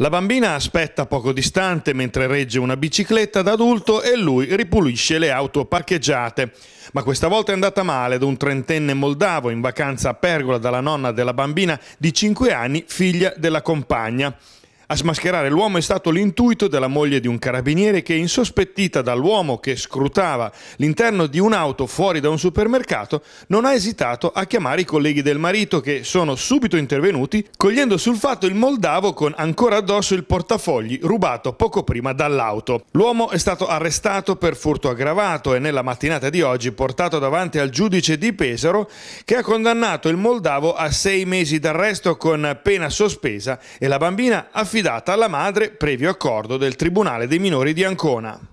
La bambina aspetta poco distante mentre regge una bicicletta da adulto e lui ripulisce le auto parcheggiate. Ma questa volta è andata male ad un trentenne moldavo in vacanza a Pergola dalla nonna della bambina di 5 anni, figlia della compagna. A smascherare l'uomo è stato l'intuito della moglie di un carabiniere che, insospettita dall'uomo che scrutava l'interno di un'auto fuori da un supermercato, non ha esitato a chiamare i colleghi del marito che sono subito intervenuti, cogliendo sul fatto il moldavo con ancora addosso il portafogli rubato poco prima dall'auto. L'uomo è stato arrestato per furto aggravato e nella mattinata di oggi portato davanti al giudice di Pesaro che ha condannato il moldavo a sei mesi d'arresto con pena sospesa e la bambina affidata affidata alla madre previo accordo del Tribunale dei minori di Ancona.